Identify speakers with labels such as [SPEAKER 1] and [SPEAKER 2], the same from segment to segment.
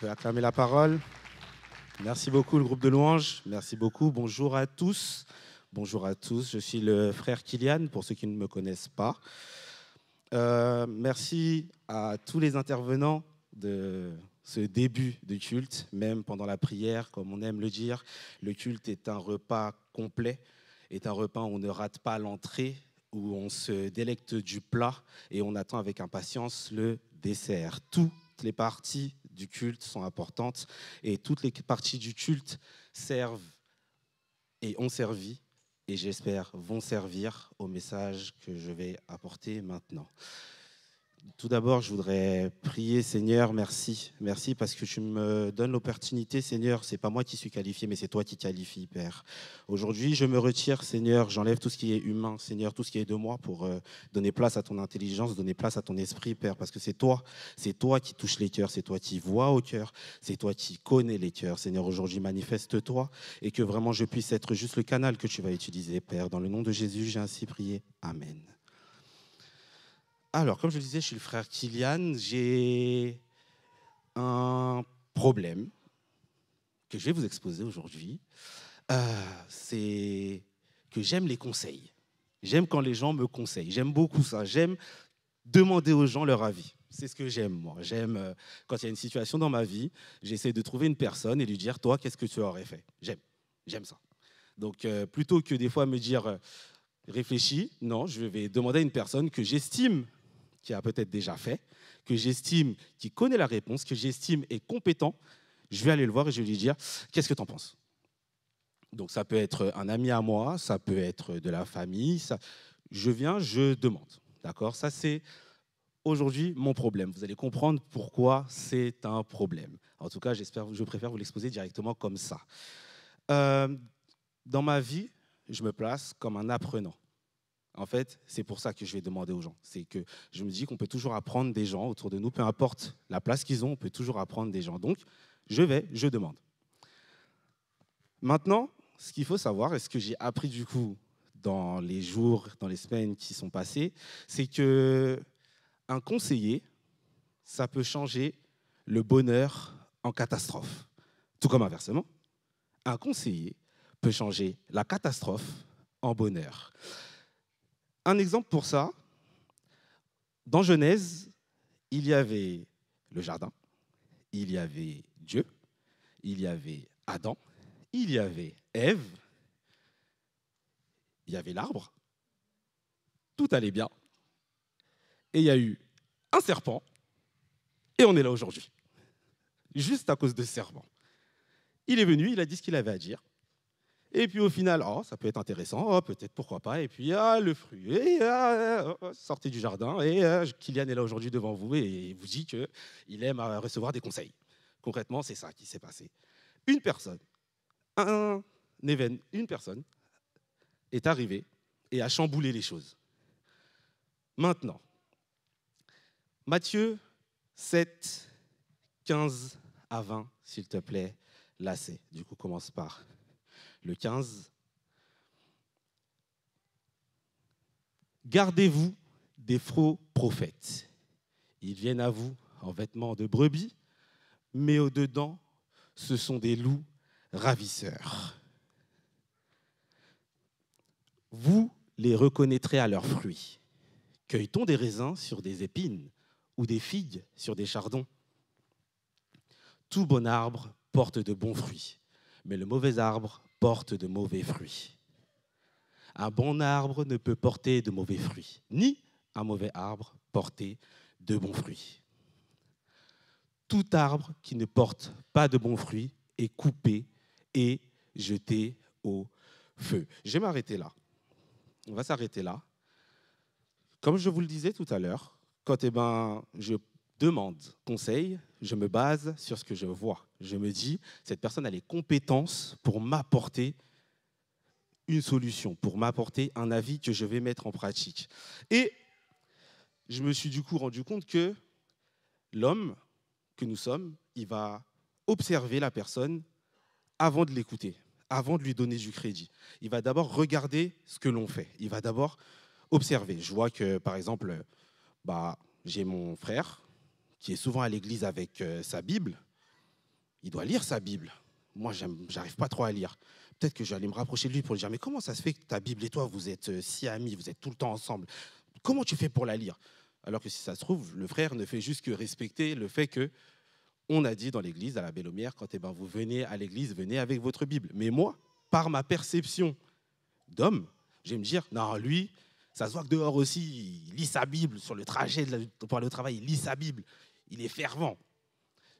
[SPEAKER 1] peut acclamer la parole. Merci beaucoup le groupe de louanges. Merci beaucoup. Bonjour à tous. Bonjour à tous. Je suis le frère Kylian pour ceux qui ne me connaissent pas. Euh, merci à tous les intervenants de ce début de culte, même pendant la prière, comme on aime le dire. Le culte est un repas complet, est un repas où on ne rate pas l'entrée, où on se délecte du plat et on attend avec impatience le dessert. Toutes les parties culte sont importantes et toutes les parties du culte servent et ont servi et j'espère vont servir au message que je vais apporter maintenant. Tout d'abord, je voudrais prier, Seigneur, merci. Merci parce que tu me donnes l'opportunité, Seigneur. C'est pas moi qui suis qualifié, mais c'est toi qui qualifies, Père. Aujourd'hui, je me retire, Seigneur. J'enlève tout ce qui est humain, Seigneur, tout ce qui est de moi pour euh, donner place à ton intelligence, donner place à ton esprit, Père. Parce que c'est toi, c'est toi qui touches les cœurs, c'est toi qui vois au cœur, c'est toi qui connais les cœurs, Seigneur. Aujourd'hui, manifeste-toi et que vraiment je puisse être juste le canal que tu vas utiliser, Père. Dans le nom de Jésus, j'ai ainsi prié. Amen. Alors, comme je le disais, je suis le frère Kilian. J'ai un problème que je vais vous exposer aujourd'hui. Euh, c'est que j'aime les conseils. J'aime quand les gens me conseillent. J'aime beaucoup ça. J'aime demander aux gens leur avis. C'est ce que j'aime, moi. J'aime euh, quand il y a une situation dans ma vie, j'essaie de trouver une personne et lui dire Toi, qu'est-ce que tu aurais fait J'aime. J'aime ça. Donc, euh, plutôt que des fois me dire Réfléchis, non, je vais demander à une personne que j'estime qui a peut-être déjà fait, que j'estime, qui connaît la réponse, que j'estime est compétent, je vais aller le voir et je vais lui dire Qu'est-ce que tu en penses Donc, ça peut être un ami à moi, ça peut être de la famille. Ça... Je viens, je demande. D'accord Ça, c'est aujourd'hui mon problème. Vous allez comprendre pourquoi c'est un problème. En tout cas, j'espère, je préfère vous l'exposer directement comme ça. Euh, dans ma vie, je me place comme un apprenant. En fait, c'est pour ça que je vais demander aux gens. C'est que je me dis qu'on peut toujours apprendre des gens autour de nous, peu importe la place qu'ils ont, on peut toujours apprendre des gens. Donc, je vais, je demande. Maintenant, ce qu'il faut savoir, et ce que j'ai appris du coup dans les jours, dans les semaines qui sont passées, c'est que un conseiller, ça peut changer le bonheur en catastrophe. Tout comme inversement, un conseiller peut changer la catastrophe en bonheur. Un exemple pour ça, dans Genèse, il y avait le jardin, il y avait Dieu, il y avait Adam, il y avait Ève, il y avait l'arbre, tout allait bien, et il y a eu un serpent, et on est là aujourd'hui, juste à cause de ce serpent. Il est venu, il a dit ce qu'il avait à dire, et puis au final, oh, ça peut être intéressant, oh, peut-être, pourquoi pas. Et puis, ah, le fruit, ah, euh, oh, sortez du jardin. Et euh, Kylian est là aujourd'hui devant vous et vous dit qu'il aime euh, recevoir des conseils. Concrètement, c'est ça qui s'est passé. Une personne, un événement, une personne est arrivée et a chamboulé les choses. Maintenant, Mathieu, 7, 15 à 20, s'il te plaît, c'est. Du coup, commence par le 15. Gardez-vous des faux prophètes. Ils viennent à vous en vêtements de brebis, mais au-dedans, ce sont des loups ravisseurs. Vous les reconnaîtrez à leurs fruits. Cueille-t-on des raisins sur des épines ou des figues sur des chardons Tout bon arbre porte de bons fruits, mais le mauvais arbre porte de mauvais fruits. Un bon arbre ne peut porter de mauvais fruits, ni un mauvais arbre porter de bons fruits. Tout arbre qui ne porte pas de bons fruits est coupé et jeté au feu. Je vais m'arrêter là. On va s'arrêter là. Comme je vous le disais tout à l'heure, quand eh ben, je demande conseil, je me base sur ce que je vois. Je me dis, cette personne a les compétences pour m'apporter une solution, pour m'apporter un avis que je vais mettre en pratique. Et je me suis du coup rendu compte que l'homme que nous sommes, il va observer la personne avant de l'écouter, avant de lui donner du crédit. Il va d'abord regarder ce que l'on fait. Il va d'abord observer. Je vois que, par exemple, bah, j'ai mon frère, qui est souvent à l'église avec euh, sa Bible, il doit lire sa Bible. Moi, j'arrive pas trop à lire. Peut-être que j'allais me rapprocher de lui pour lui dire, mais comment ça se fait que ta Bible et toi, vous êtes euh, si amis, vous êtes tout le temps ensemble Comment tu fais pour la lire Alors que si ça se trouve, le frère ne fait juste que respecter le fait que on a dit dans l'église, à la belle quand eh ben, vous venez à l'église, venez avec votre Bible. Mais moi, par ma perception d'homme, je vais me dire, non, lui, ça se voit que dehors aussi, il lit sa Bible sur le trajet pour aller au travail, il lit sa Bible il est fervent.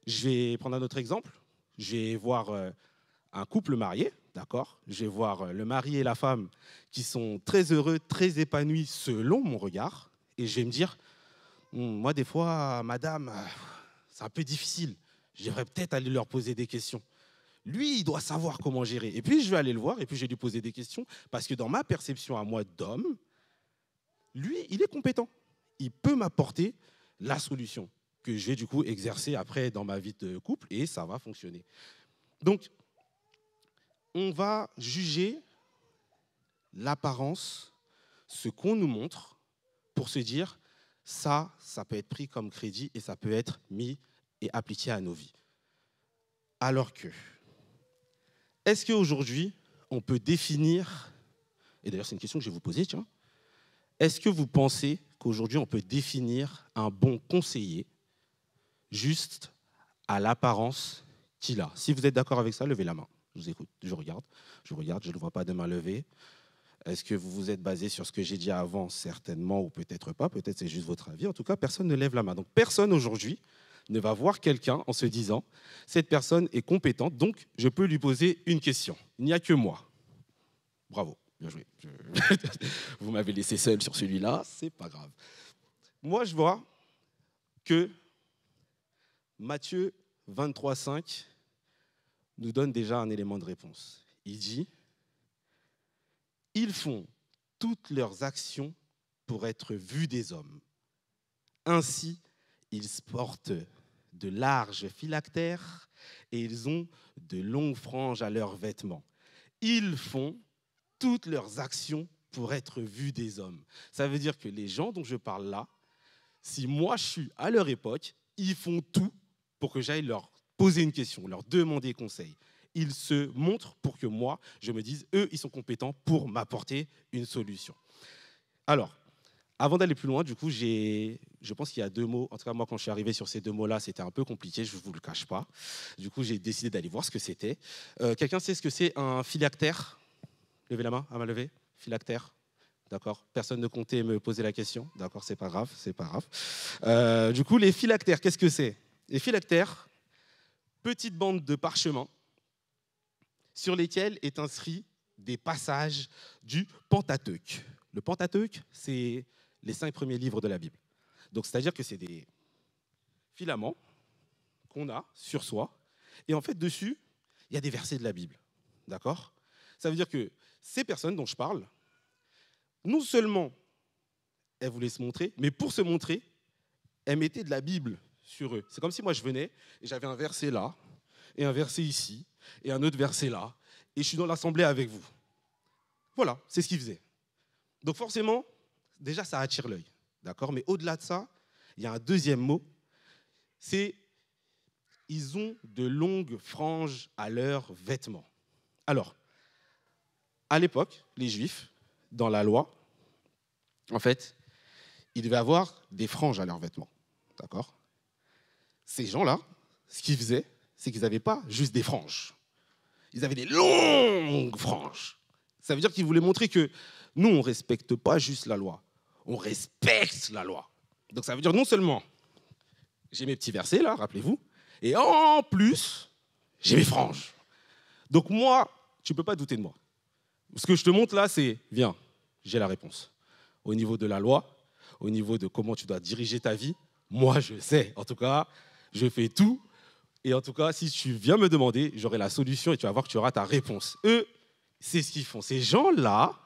[SPEAKER 1] Je vais prendre un autre exemple. Je vais voir euh, un couple marié, d'accord Je vais voir euh, le mari et la femme qui sont très heureux, très épanouis selon mon regard. Et je vais me dire, hmm, moi des fois, madame, euh, c'est un peu difficile. J'aimerais peut-être aller leur poser des questions. Lui, il doit savoir comment gérer. Et puis, je vais aller le voir et puis je vais lui poser des questions parce que dans ma perception à moi d'homme, lui, il est compétent. Il peut m'apporter la solution que je vais du coup exercer après dans ma vie de couple et ça va fonctionner. Donc, on va juger l'apparence, ce qu'on nous montre, pour se dire, ça, ça peut être pris comme crédit et ça peut être mis et appliqué à nos vies. Alors que, est-ce qu'aujourd'hui, on peut définir, et d'ailleurs c'est une question que je vais vous poser, tiens, est-ce que vous pensez qu'aujourd'hui on peut définir un bon conseiller juste à l'apparence qu'il a. Si vous êtes d'accord avec ça, levez la main. Je vous écoute, je regarde, je regarde, je ne vois pas de main levée. Est-ce que vous vous êtes basé sur ce que j'ai dit avant Certainement ou peut-être pas, peut-être c'est juste votre avis. En tout cas, personne ne lève la main. Donc personne aujourd'hui ne va voir quelqu'un en se disant, cette personne est compétente, donc je peux lui poser une question. Il n'y a que moi. Bravo, bien joué. vous m'avez laissé seul sur celui-là, c'est pas grave. Moi, je vois que Matthieu 23, 5 nous donne déjà un élément de réponse. Il dit, ils font toutes leurs actions pour être vus des hommes. Ainsi, ils portent de larges phylactères et ils ont de longues franges à leurs vêtements. Ils font toutes leurs actions pour être vus des hommes. Ça veut dire que les gens dont je parle là, si moi je suis à leur époque, ils font tout pour que j'aille leur poser une question, leur demander conseil. Ils se montrent pour que moi, je me dise, eux, ils sont compétents pour m'apporter une solution. Alors, avant d'aller plus loin, du coup, j'ai, je pense qu'il y a deux mots. En tout cas, moi, quand je suis arrivé sur ces deux mots-là, c'était un peu compliqué, je ne vous le cache pas. Du coup, j'ai décidé d'aller voir ce que c'était. Euh, quelqu'un sait ce que c'est un phylactère Levez la main, à ma levée. Phylactère D'accord Personne ne comptait me poser la question D'accord, c'est pas grave, c'est pas grave. Euh, du coup, les phylactères, qu'est-ce que c'est les phylactères, petites bandes de parchemin sur lesquelles est inscrit des passages du Pentateuque. Le Pentateuque, c'est les cinq premiers livres de la Bible. Donc, c'est-à-dire que c'est des filaments qu'on a sur soi, et en fait, dessus, il y a des versets de la Bible. D'accord Ça veut dire que ces personnes dont je parle, non seulement elles voulaient se montrer, mais pour se montrer, elles mettaient de la Bible eux. C'est comme si moi je venais et j'avais un verset là, et un verset ici, et un autre verset là, et je suis dans l'assemblée avec vous. Voilà, c'est ce qu'ils faisaient. Donc forcément, déjà ça attire l'œil, d'accord Mais au-delà de ça, il y a un deuxième mot, c'est ils ont de longues franges à leurs vêtements. Alors, à l'époque, les Juifs, dans la loi, en fait, ils devaient avoir des franges à leurs vêtements. D'accord ces gens-là, ce qu'ils faisaient, c'est qu'ils n'avaient pas juste des franges. Ils avaient des longues franges. Ça veut dire qu'ils voulaient montrer que nous, on ne respecte pas juste la loi, on respecte la loi. Donc ça veut dire non seulement j'ai mes petits versets là, rappelez-vous, et en plus, j'ai mes franges. Donc moi, tu ne peux pas douter de moi. Ce que je te montre là, c'est, viens, j'ai la réponse. Au niveau de la loi, au niveau de comment tu dois diriger ta vie, moi je sais, en tout cas, je fais tout. Et en tout cas, si tu viens me demander, j'aurai la solution et tu vas voir que tu auras ta réponse. Eux, c'est ce qu'ils font. Ces gens-là,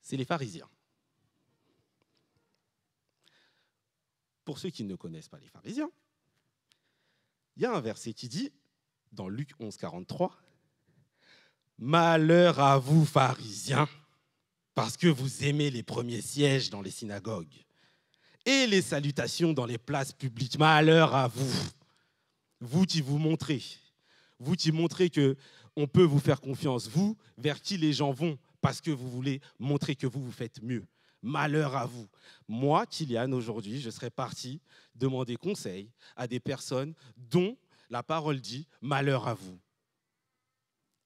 [SPEAKER 1] c'est les pharisiens. Pour ceux qui ne connaissent pas les pharisiens, il y a un verset qui dit, dans Luc 11, 43, Malheur à vous, pharisiens, parce que vous aimez les premiers sièges dans les synagogues et les salutations dans les places publiques. Malheur à vous. Vous qui vous montrez. Vous qui montrez que on peut vous faire confiance. Vous, vers qui les gens vont parce que vous voulez montrer que vous vous faites mieux. Malheur à vous. Moi, Kylian, aujourd'hui, je serais parti demander conseil à des personnes dont la parole dit malheur à vous.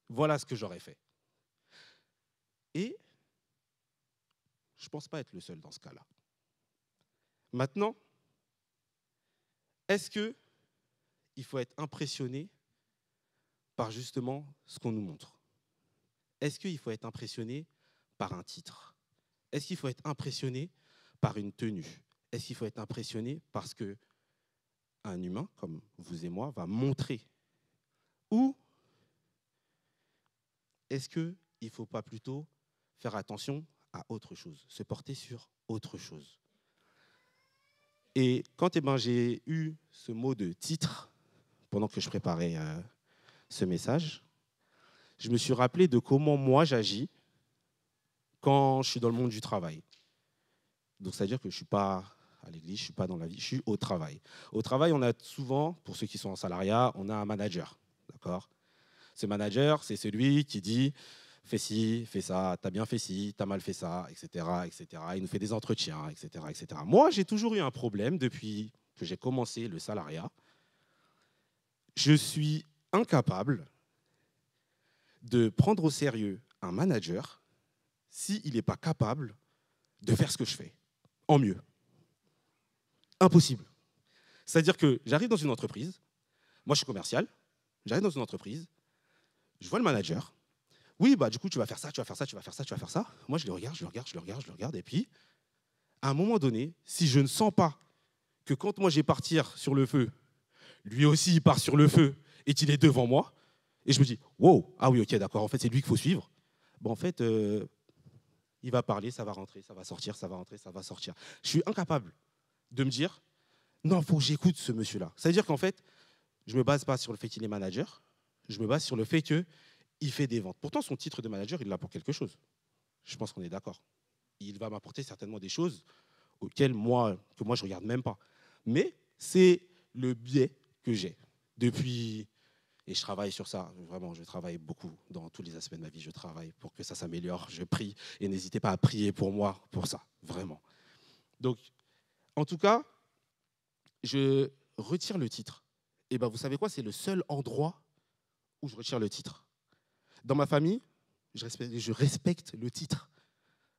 [SPEAKER 1] Voilà ce que j'aurais fait. Et je ne pense pas être le seul dans ce cas-là. Maintenant, est-ce qu'il faut être impressionné par justement ce qu'on nous montre Est-ce qu'il faut être impressionné par un titre Est-ce qu'il faut être impressionné par une tenue Est-ce qu'il faut être impressionné parce que un humain comme vous et moi va montrer Ou est-ce qu'il ne faut pas plutôt faire attention à autre chose, se porter sur autre chose et quand eh ben, j'ai eu ce mot de titre, pendant que je préparais euh, ce message, je me suis rappelé de comment moi j'agis quand je suis dans le monde du travail. Donc, c'est-à-dire que je ne suis pas à l'église, je ne suis pas dans la vie, je suis au travail. Au travail, on a souvent, pour ceux qui sont en salariat, on a un manager. D'accord Ce manager, c'est celui qui dit fais ci, fais ça, t'as bien fait ci, t'as mal fait ça, etc., etc. Il nous fait des entretiens, etc., etc. Moi, j'ai toujours eu un problème depuis que j'ai commencé le salariat. Je suis incapable de prendre au sérieux un manager s'il n'est pas capable de faire ce que je fais, en mieux. Impossible. C'est-à-dire que j'arrive dans une entreprise, moi je suis commercial, j'arrive dans une entreprise, je vois le manager, oui, bah du coup, tu vas faire ça, tu vas faire ça, tu vas faire ça, tu vas faire ça. Moi, je le regarde, je le regarde, je le regarde, je le regarde. Et puis, à un moment donné, si je ne sens pas que quand moi, j'ai partir sur le feu, lui aussi, il part sur le feu et qu'il est devant moi, et je me dis, wow, ah oui, ok, d'accord, en fait, c'est lui qu'il faut suivre. Bon, bah, en fait, euh, il va parler, ça va rentrer, ça va sortir, ça va rentrer, ça va sortir. Je suis incapable de me dire, non, faut que j'écoute ce monsieur-là. C'est-à-dire qu'en fait, je ne me base pas sur le fait qu'il est manager, je me base sur le fait que il fait des ventes. Pourtant, son titre de manager, il l'a pour quelque chose. Je pense qu'on est d'accord. Il va m'apporter certainement des choses auxquelles moi, que moi, je ne regarde même pas. Mais c'est le biais que j'ai depuis, et je travaille sur ça, vraiment, je travaille beaucoup dans tous les aspects de ma vie, je travaille pour que ça s'améliore, je prie, et n'hésitez pas à prier pour moi, pour ça, vraiment. Donc, en tout cas, je retire le titre. Et ben, vous savez quoi, c'est le seul endroit où je retire le titre. Dans ma famille, je respecte, le titre.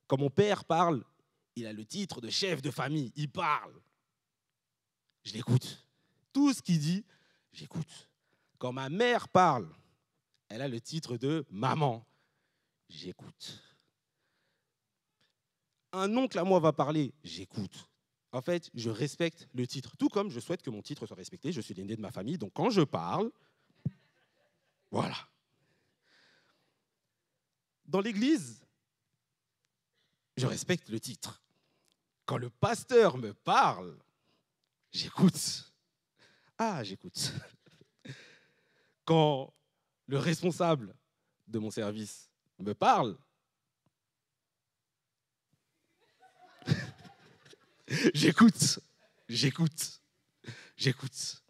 [SPEAKER 1] Quand mon père parle, il a le titre de chef de famille, il parle. Je l'écoute. Tout ce qu'il dit, j'écoute. Quand ma mère parle, elle a le titre de maman. J'écoute. Un oncle à moi va parler, j'écoute. En fait, je respecte le titre, tout comme je souhaite que mon titre soit respecté. Je suis l'aîné de ma famille, donc quand je parle, voilà dans l'église, je respecte le titre. Quand le pasteur me parle, j'écoute. Ah, j'écoute. Quand le responsable de mon service me parle, j'écoute, j'écoute, j'écoute.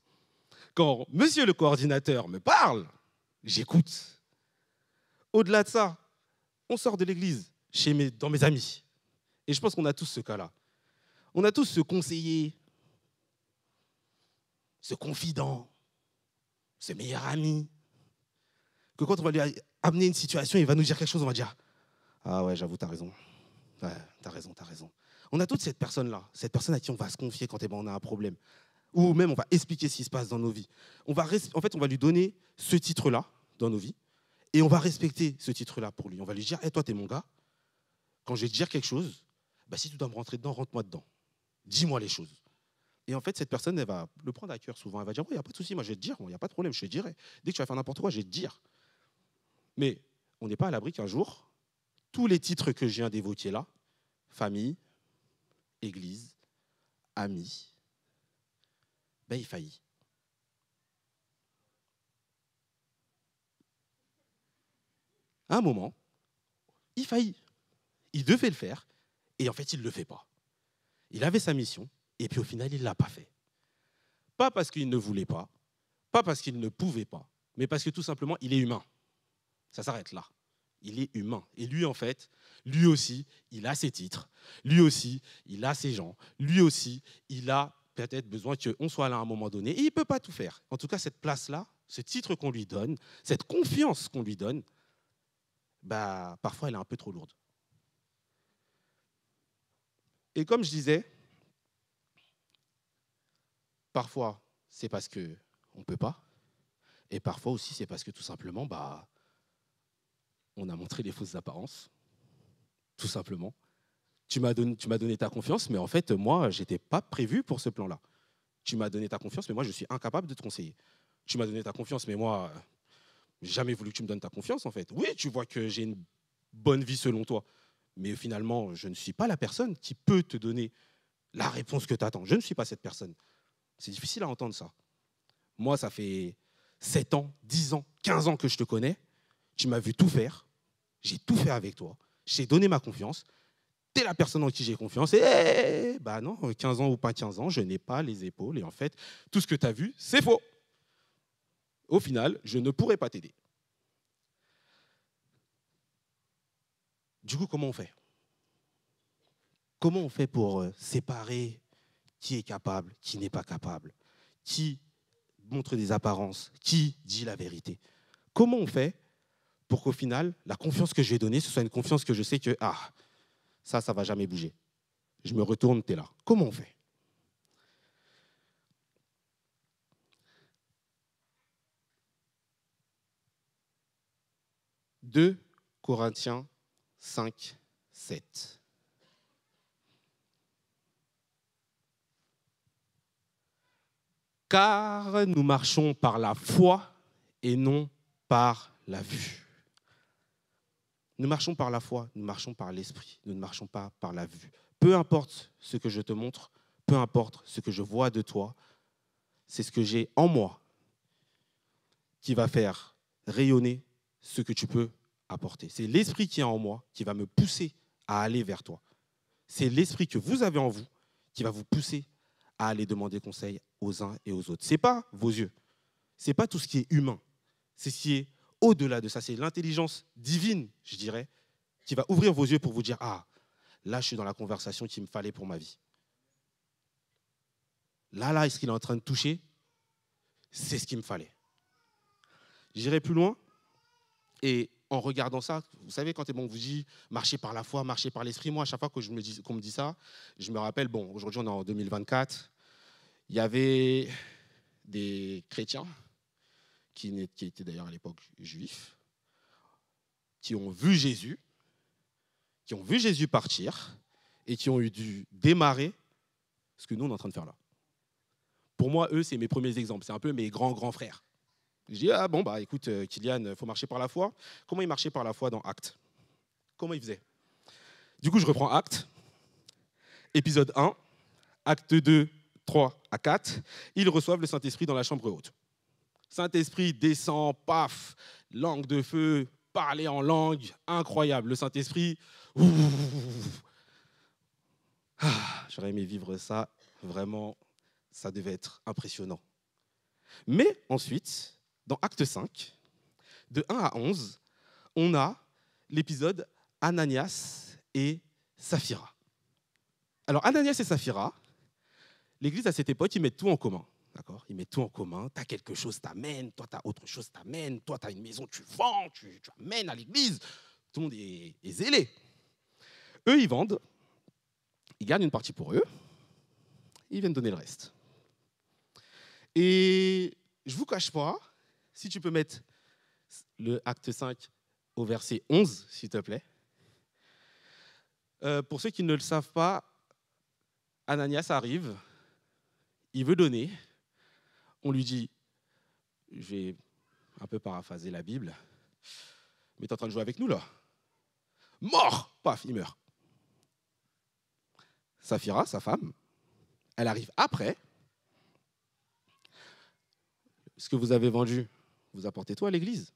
[SPEAKER 1] Quand monsieur le coordinateur me parle, j'écoute. Au-delà de ça, on sort de l'église, chez mes, dans mes amis. Et je pense qu'on a tous ce cas-là. On a tous ce conseiller, ce confident, ce meilleur ami, que quand on va lui amener une situation, il va nous dire quelque chose, on va dire Ah ouais, j'avoue, t'as raison. t'as raison, t'as raison. On a toute cette personne-là, cette personne à qui on va se confier quand eh ben, on a un problème. Ou même on va expliquer ce qui se passe dans nos vies. On va, en fait, on va lui donner ce titre-là dans nos vies. Et on va respecter ce titre-là pour lui. On va lui dire, hé, toi, t'es mon gars. Quand je vais te dire quelque chose, bah, si tu dois me rentrer dedans, rentre-moi dedans. Dis-moi les choses. Et en fait, cette personne, elle va le prendre à cœur souvent. Elle va dire, il n'y a pas de souci, moi, je vais te dire, il n'y a pas de problème, je te dirai. Dès que tu vas faire n'importe quoi, je vais te dire. Mais on n'est pas à l'abri qu'un jour, tous les titres que je viens d'évoquer là, famille, église, amis, ben, il faillit. à un moment, il faillit. Il devait le faire, et en fait, il ne le fait pas. Il avait sa mission, et puis au final, il ne l'a pas fait. Pas parce qu'il ne voulait pas, pas parce qu'il ne pouvait pas, mais parce que tout simplement, il est humain. Ça s'arrête là. Il est humain. Et lui, en fait, lui aussi, il a ses titres. Lui aussi, il a ses gens. Lui aussi, il a peut-être besoin qu'on soit là à un moment donné. Et il ne peut pas tout faire. En tout cas, cette place-là, ce titre qu'on lui donne, cette confiance qu'on lui donne, bah, parfois elle est un peu trop lourde. Et comme je disais, parfois c'est parce que on peut pas, et parfois aussi c'est parce que tout simplement, bah, on a montré les fausses apparences, tout simplement. Tu m'as donné, donné, ta confiance, mais en fait, moi, j'étais pas prévu pour ce plan-là. Tu m'as donné ta confiance, mais moi, je suis incapable de te conseiller. Tu m'as donné ta confiance, mais moi, jamais voulu que tu me donnes ta confiance, en fait. Oui, tu vois que j'ai une bonne vie selon toi, mais finalement, je ne suis pas la personne qui peut te donner la réponse que tu attends. Je ne suis pas cette personne. C'est difficile à entendre ça. Moi, ça fait 7 ans, 10 ans, 15 ans que je te connais. Tu m'as vu tout faire. J'ai tout fait avec toi. J'ai donné ma confiance. Tu es la personne en qui j'ai confiance. Et eh, eh, eh, bah non, 15 ans ou pas 15 ans, je n'ai pas les épaules. Et en fait, tout ce que tu as vu, c'est faux au final, je ne pourrai pas t'aider. Du coup, comment on fait Comment on fait pour euh, séparer qui est capable, qui n'est pas capable, qui montre des apparences, qui dit la vérité Comment on fait pour qu'au final, la confiance que je vais ce soit une confiance que je sais que, ah, ça, ça va jamais bouger. Je me retourne, tu es là. Comment on fait 2 Corinthiens 5, 7. Car nous marchons par la foi et non par la vue. Nous marchons par la foi, nous marchons par l'esprit, nous ne marchons pas par la vue. Peu importe ce que je te montre, peu importe ce que je vois de toi, c'est ce que j'ai en moi qui va faire rayonner ce que tu peux c'est l'esprit qui est en moi qui va me pousser à aller vers toi. C'est l'esprit que vous avez en vous qui va vous pousser à aller demander conseil aux uns et aux autres. C'est pas vos yeux. C'est pas tout ce qui est humain. C'est ce qui est au-delà de ça. C'est l'intelligence divine, je dirais, qui va ouvrir vos yeux pour vous dire ah là je suis dans la conversation qu'il me fallait pour ma vie. Là là est-ce qu'il est en train de toucher C'est ce qu'il me fallait. J'irai plus loin et en regardant ça, vous savez, quand on vous dit marcher par la foi, marcher par l'esprit, moi, à chaque fois qu'on me, me, dit ça, je me rappelle, bon, aujourd'hui, on est en 2024, il y avait des chrétiens, qui, qui étaient d'ailleurs à l'époque juifs, qui ont vu Jésus, qui ont vu Jésus partir, et qui ont eu dû démarrer ce que nous, on est en train de faire là. Pour moi, eux, c'est mes premiers exemples, c'est un peu mes grands, grands frères. Je dis, ah bon, bah écoute, euh, Kylian, faut marcher par la foi. Comment il marchait par la foi dans Acte Comment il faisait Du coup, je reprends Acte, épisode 1, Acte 2, 3 à 4. Ils reçoivent le Saint-Esprit dans la chambre haute. Saint-Esprit descend, paf, langue de feu, parler en langue, incroyable. Le Saint-Esprit, ah, j'aurais aimé vivre ça, vraiment, ça devait être impressionnant. Mais ensuite, dans Acte 5, de 1 à 11, on a l'épisode Ananias et Saphira. Alors Ananias et Saphira, l'Église à cette époque, ils mettent tout en commun. D'accord Ils mettent tout en commun. Tu as quelque chose, t'amènes. Toi, tu as autre chose, t'amènes. Toi, tu as une maison, tu vends, tu, amènes à l'Église. Tout le monde est, zélé. Eux, ils vendent. Ils gagnent une partie pour eux. Ils viennent donner le reste. Et je vous cache pas si tu peux mettre le acte 5 au verset 11, s'il te plaît. Euh, pour ceux qui ne le savent pas, Ananias arrive, il veut donner, on lui dit, je vais un peu paraphraser la Bible, mais tu es en train de jouer avec nous là. Mort Paf, il meurt. Saphira, sa femme, elle arrive après. Ce que vous avez vendu, vous apportez toi à l'église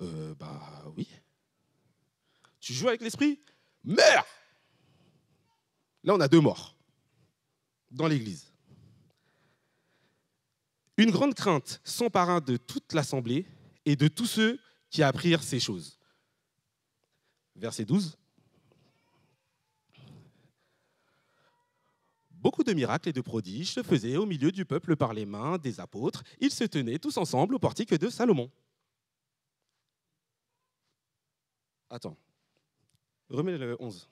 [SPEAKER 1] euh, Bah oui. Tu joues avec l'esprit Meurs Là, on a deux morts dans l'église. Une grande crainte s'empara de toute l'assemblée et de tous ceux qui apprirent ces choses. Verset 12. Beaucoup de miracles et de prodiges se faisaient au milieu du peuple par les mains des apôtres. Ils se tenaient tous ensemble au portique de Salomon. Attends, remets le 11.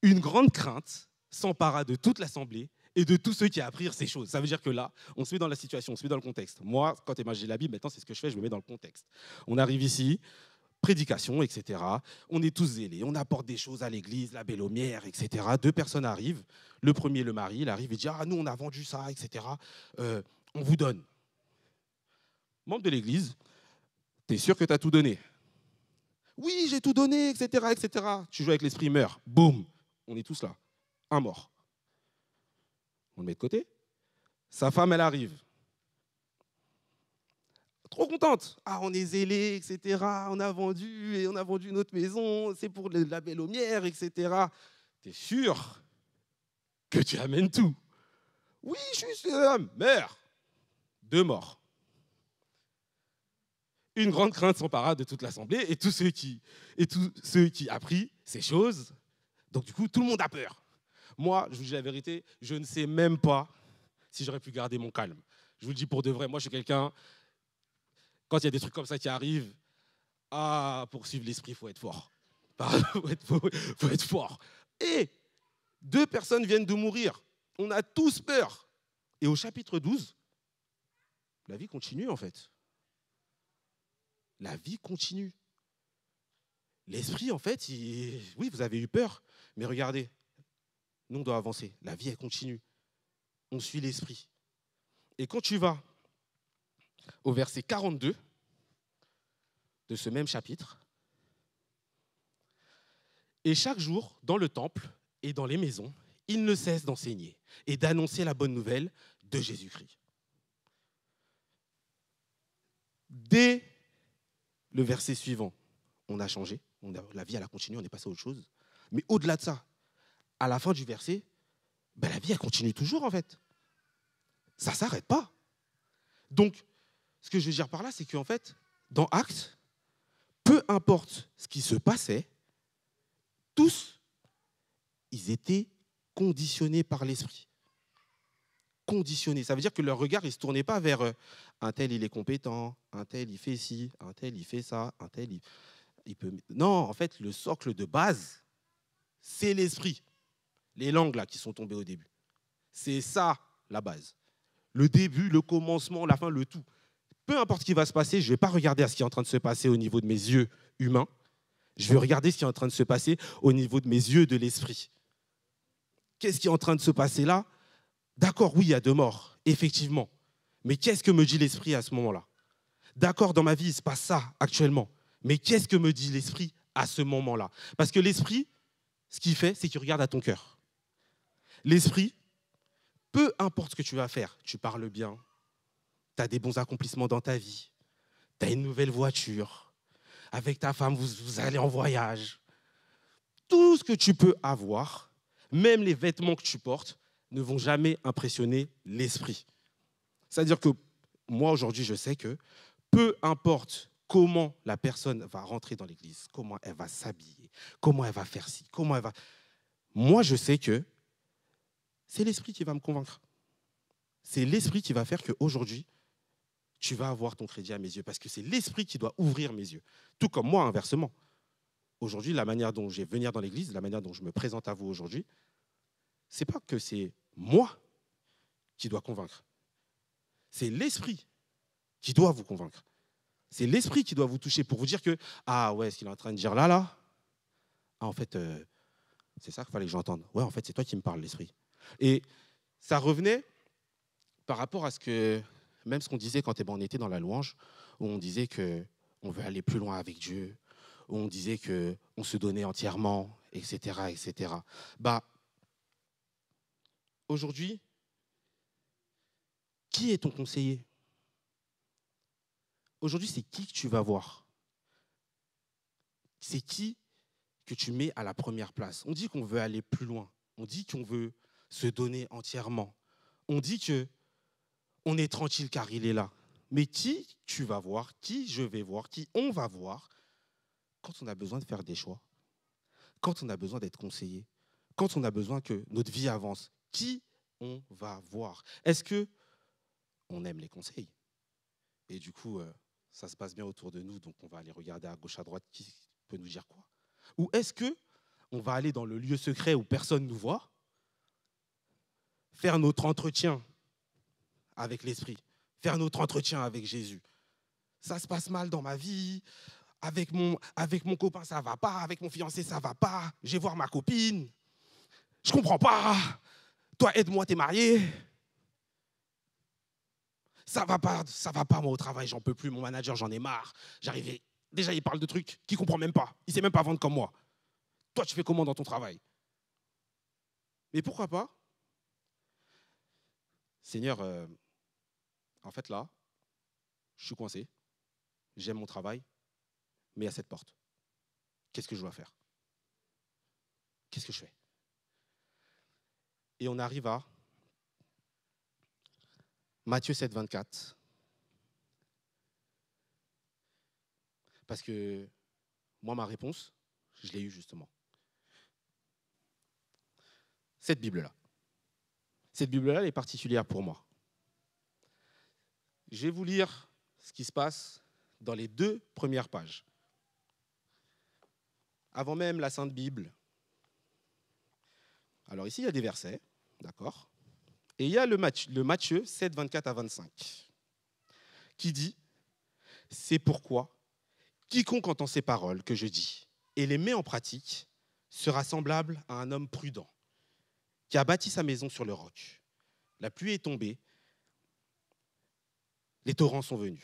[SPEAKER 1] Une grande crainte s'empara de toute l'assemblée et de tous ceux qui apprirent ces choses. Ça veut dire que là, on se met dans la situation, on se met dans le contexte. Moi, quand j'ai la Bible, maintenant, c'est ce que je fais, je me mets dans le contexte. On arrive ici, prédication, etc. On est tous zélés, on apporte des choses à l'église, la bellomière, etc. Deux personnes arrivent. Le premier, le mari, il arrive et dit Ah, nous, on a vendu ça, etc. Euh, on vous donne. Membre de l'église, t'es sûr que tu as tout donné Oui, j'ai tout donné, etc., etc. Tu joues avec l'esprit, meurt. Boum On est tous là. Un mort. On le met de côté. Sa femme, elle arrive trop contente. Ah, on est zélé, etc. On a vendu et on a vendu notre maison, c'est pour la belle lumière, etc. T'es sûr que tu amènes tout Oui, je suis sûr. Ah, mère, deux morts. Une grande crainte s'empara de toute l'assemblée et tous ceux qui et tous ceux qui ces choses. Donc du coup, tout le monde a peur. Moi, je vous dis la vérité, je ne sais même pas si j'aurais pu garder mon calme. Je vous le dis pour de vrai, moi je suis quelqu'un, quand il y a des trucs comme ça qui arrivent, ah, pour suivre l'esprit, il faut être fort. Il faut, être fort. Et deux personnes viennent de mourir. On a tous peur. Et au chapitre 12, la vie continue en fait. La vie continue. L'esprit, en fait, oui, vous avez eu peur, mais regardez, nous, on doit avancer. La vie, elle continue. On suit l'esprit. Et quand tu vas au verset 42 de ce même chapitre. Et chaque jour, dans le temple et dans les maisons, il ne cesse d'enseigner et d'annoncer la bonne nouvelle de Jésus-Christ. Dès le verset suivant, on a changé, la vie elle a continué, on est passé à autre chose. Mais au-delà de ça, à la fin du verset, ben, la vie elle continue toujours en fait. Ça ne s'arrête pas. Donc ce que je veux dire par là, c'est qu'en fait, dans Actes, peu importe ce qui se passait, tous, ils étaient conditionnés par l'esprit. Conditionnés. Ça veut dire que leur regard, il ne se tournait pas vers euh, un tel, il est compétent, un tel, il fait ci, un tel, il fait ça, un tel, il, il peut. Non, en fait, le socle de base, c'est l'esprit. Les langues, là, qui sont tombées au début. C'est ça, la base. Le début, le commencement, la fin, le tout peu importe ce qui va se passer, je ne vais pas regarder ce qui est en train de se passer au niveau de mes yeux humains. Je vais regarder ce qui est en train de se passer au niveau de mes yeux de l'esprit. Qu'est-ce qui est en train de se passer là D'accord, oui, il y a deux morts, effectivement. Mais qu'est-ce que me dit l'esprit à ce moment-là D'accord, dans ma vie, il se passe ça actuellement. Mais qu'est-ce que me dit l'esprit à ce moment-là Parce que l'esprit, ce qu'il fait, c'est qu'il regarde à ton cœur. L'esprit, peu importe ce que tu vas faire, tu parles bien, tu as des bons accomplissements dans ta vie, tu as une nouvelle voiture, avec ta femme, vous, vous allez en voyage. Tout ce que tu peux avoir, même les vêtements que tu portes, ne vont jamais impressionner l'esprit. C'est-à-dire que moi, aujourd'hui, je sais que peu importe comment la personne va rentrer dans l'église, comment elle va s'habiller, comment elle va faire ci, comment elle va... Moi, je sais que c'est l'esprit qui va me convaincre. C'est l'esprit qui va faire qu'aujourd'hui, tu vas avoir ton crédit à mes yeux, parce que c'est l'Esprit qui doit ouvrir mes yeux. Tout comme moi, inversement. Aujourd'hui, la manière dont je vais venir dans l'Église, la manière dont je me présente à vous aujourd'hui, c'est pas que c'est moi qui dois convaincre. C'est l'Esprit qui doit vous convaincre. C'est l'Esprit qui doit vous toucher pour vous dire que, ah ouais, ce qu'il est en train de dire là, là, ah, en fait, euh, c'est ça qu'il fallait que j'entende. Ouais, en fait, c'est toi qui me parles, l'Esprit. Et ça revenait par rapport à ce que même ce qu'on disait quand on était dans la louange, où on disait que on veut aller plus loin avec Dieu, où on disait que on se donnait entièrement, etc., etc. Bah, aujourd'hui, qui est ton conseiller Aujourd'hui, c'est qui que tu vas voir C'est qui que tu mets à la première place On dit qu'on veut aller plus loin. On dit qu'on veut se donner entièrement. On dit que on est tranquille car il est là. Mais qui tu vas voir, qui je vais voir, qui on va voir, quand on a besoin de faire des choix, quand on a besoin d'être conseillé, quand on a besoin que notre vie avance, qui on va voir Est-ce que on aime les conseils Et du coup, euh, ça se passe bien autour de nous, donc on va aller regarder à gauche, à droite, qui peut nous dire quoi Ou est-ce que on va aller dans le lieu secret où personne nous voit, faire notre entretien avec l'Esprit, faire notre entretien avec Jésus. Ça se passe mal dans ma vie, avec mon, avec mon copain ça va pas, avec mon fiancé ça va pas, je vais voir ma copine, je comprends pas, toi aide-moi, t'es marié. Ça va pas, ça va pas moi au travail, j'en peux plus, mon manager j'en ai marre, j'arrive. Déjà il parle de trucs qu'il comprend même pas, il sait même pas vendre comme moi. Toi tu fais comment dans ton travail Mais pourquoi pas Seigneur, euh, en fait là, je suis coincé, j'aime mon travail, mais à cette porte, qu'est-ce que je dois faire Qu'est-ce que je fais Et on arrive à Matthieu 7, 24. Parce que moi, ma réponse, je l'ai eue justement. Cette Bible-là. Cette Bible-là, elle est particulière pour moi. Je vais vous lire ce qui se passe dans les deux premières pages. Avant même la Sainte Bible. Alors ici, il y a des versets, d'accord Et il y a le, le Matthieu 7, 24 à 25, qui dit, C'est pourquoi quiconque entend ces paroles que je dis et les met en pratique sera semblable à un homme prudent qui a bâti sa maison sur le roc. La pluie est tombée, les torrents sont venus,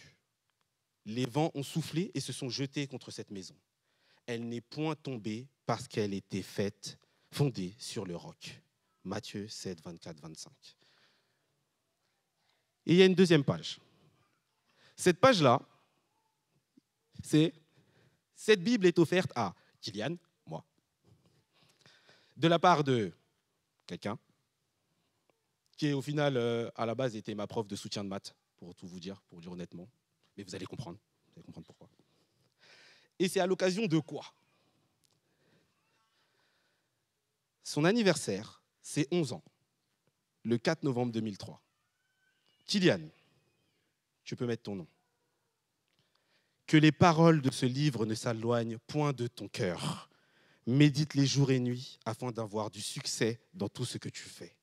[SPEAKER 1] les vents ont soufflé et se sont jetés contre cette maison. Elle n'est point tombée parce qu'elle était faite, fondée sur le roc. Matthieu 7, 24, 25. Et il y a une deuxième page. Cette page-là, c'est Cette Bible est offerte à Kylian, moi, de la part de quelqu'un qui, au final, euh, à la base, était ma prof de soutien de maths, pour tout vous dire, pour dire honnêtement. Mais vous allez comprendre. Vous allez comprendre pourquoi. Et c'est à l'occasion de quoi Son anniversaire, c'est 11 ans, le 4 novembre 2003. Kylian, tu peux mettre ton nom. Que les paroles de ce livre ne s'éloignent point de ton cœur Médite les jours et nuits afin d'avoir du succès dans tout ce que tu fais.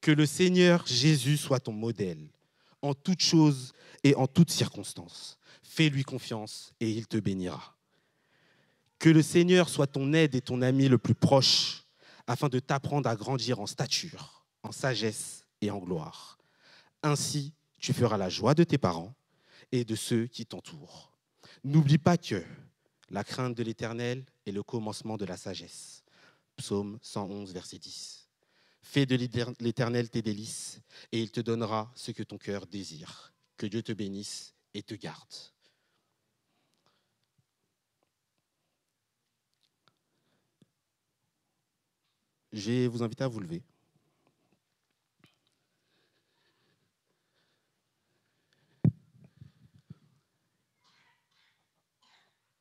[SPEAKER 1] Que le Seigneur Jésus soit ton modèle en toutes choses et en toutes circonstances. Fais-lui confiance et il te bénira. Que le Seigneur soit ton aide et ton ami le plus proche afin de t'apprendre à grandir en stature, en sagesse et en gloire. Ainsi, tu feras la joie de tes parents et de ceux qui t'entourent. N'oublie pas que la crainte de l'Éternel est le commencement de la sagesse. Psaume 111, verset 10. Fais de l'Éternel tes délices, et il te donnera ce que ton cœur désire. Que Dieu te bénisse et te garde. Je vous invite à vous lever.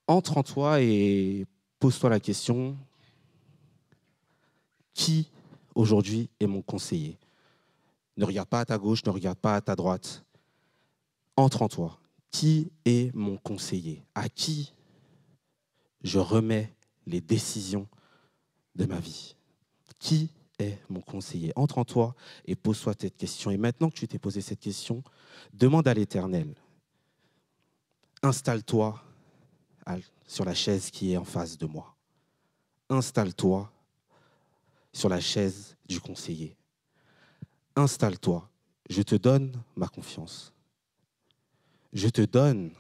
[SPEAKER 1] entre en toi et pose-toi la question, qui aujourd'hui est mon conseiller Ne regarde pas à ta gauche, ne regarde pas à ta droite. Entre en toi. Qui est mon conseiller À qui je remets les décisions de ma vie Qui est mon conseiller Entre en toi et pose-toi cette question. Et maintenant que tu t'es posé cette question, demande à l'Éternel. Installe-toi sur la chaise qui est en face de moi. Installe-toi sur la chaise du conseiller. Installe-toi. Je te donne ma confiance. Je te donne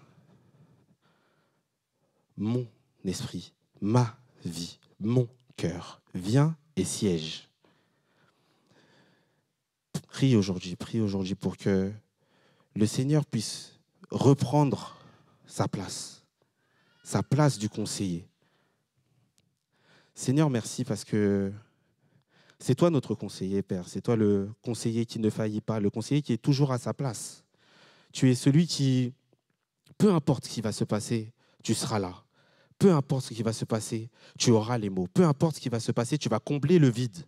[SPEAKER 1] mon esprit, ma vie, mon cœur. Viens et siège. Prie aujourd'hui, prie aujourd'hui pour que le Seigneur puisse reprendre sa place sa place du conseiller. Seigneur, merci parce que c'est toi notre conseiller, Père. C'est toi le conseiller qui ne faillit pas, le conseiller qui est toujours à sa place. Tu es celui qui, peu importe ce qui va se passer, tu seras là. Peu importe ce qui va se passer, tu auras les mots. Peu importe ce qui va se passer, tu vas combler le vide.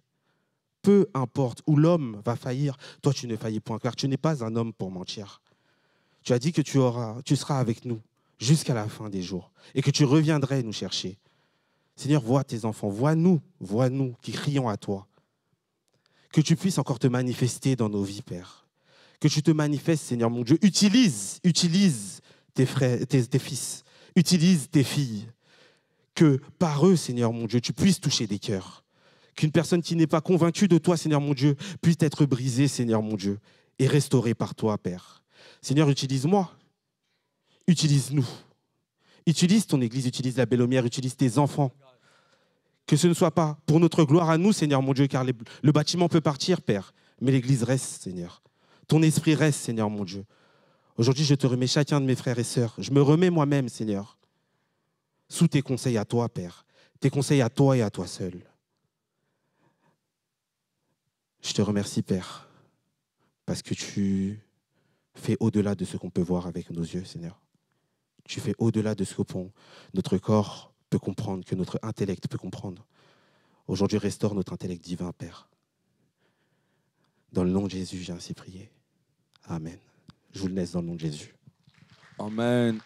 [SPEAKER 1] Peu importe où l'homme va faillir, toi tu ne faillis point, car tu n'es pas un homme pour mentir. Tu as dit que tu, auras, tu seras avec nous jusqu'à la fin des jours et que tu reviendrais nous chercher. Seigneur, vois tes enfants, vois-nous, vois-nous qui crions à toi. Que tu puisses encore te manifester dans nos vies, Père. Que tu te manifestes, Seigneur mon Dieu. Utilise, utilise tes, frères, tes, fils, utilise tes filles. Que par eux, Seigneur mon Dieu, tu puisses toucher des cœurs. Qu'une personne qui n'est pas convaincue de toi, Seigneur mon Dieu, puisse être brisée, Seigneur mon Dieu, et restaurée par toi, Père. Seigneur, utilise-moi, utilise-nous. Utilise ton Église, utilise la lumière, utilise tes enfants. Que ce ne soit pas pour notre gloire à nous, Seigneur mon Dieu, car le bâtiment peut partir, Père, mais l'Église reste, Seigneur. Ton esprit reste, Seigneur mon Dieu. Aujourd'hui, je te remets chacun de mes frères et sœurs. Je me remets moi-même, Seigneur, sous tes conseils à toi, Père. Tes conseils à toi et à toi seul. Je te remercie, Père, parce que tu fais au-delà de ce qu'on peut voir avec nos yeux, Seigneur. Tu fais au-delà de ce que notre corps peut comprendre, que notre intellect peut comprendre. Aujourd'hui, restaure notre intellect divin, Père. Dans le nom de Jésus, j'ai ainsi prié. Amen. Je vous le laisse dans le nom de Jésus. Amen.